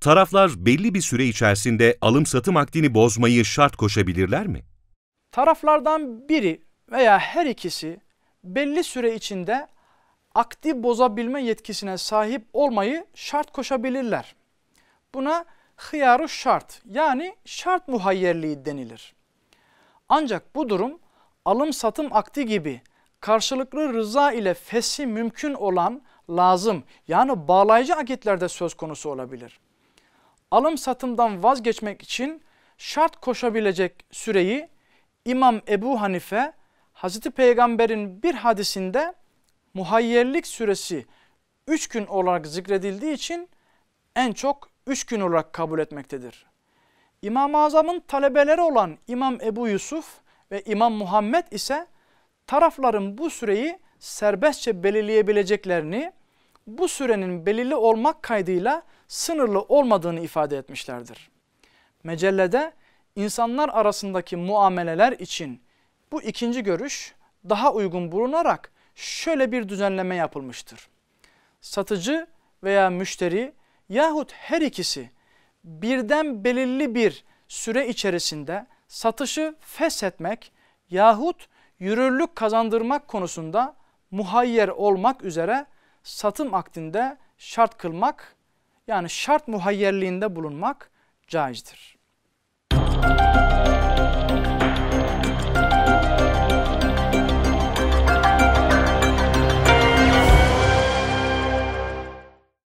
Taraflar belli bir süre içerisinde alım-satım akdini bozmayı şart koşabilirler mi? Taraflardan biri veya her ikisi belli süre içinde akdi bozabilme yetkisine sahip olmayı şart koşabilirler. Buna hıyarı şart yani şart muhayyerliği denilir. Ancak bu durum alım-satım akdi gibi karşılıklı rıza ile fesi mümkün olan lazım yani bağlayıcı akitlerde söz konusu olabilir alım satımdan vazgeçmek için şart koşabilecek süreyi İmam Ebu Hanife Hazreti Peygamber'in bir hadisinde muhayyerlik süresi 3 gün olarak zikredildiği için en çok 3 gün olarak kabul etmektedir. İmam-ı Azam'ın talebeleri olan İmam Ebu Yusuf ve İmam Muhammed ise tarafların bu süreyi serbestçe belirleyebileceklerini, bu sürenin belirli olmak kaydıyla sınırlı olmadığını ifade etmişlerdir. Mecellede insanlar arasındaki muameleler için bu ikinci görüş daha uygun bulunarak şöyle bir düzenleme yapılmıştır. Satıcı veya müşteri yahut her ikisi birden belirli bir süre içerisinde satışı feshetmek yahut yürürlük kazandırmak konusunda muhayyer olmak üzere satım akdinde şart kılmak yani şart muhayyerliğinde bulunmak caizdir.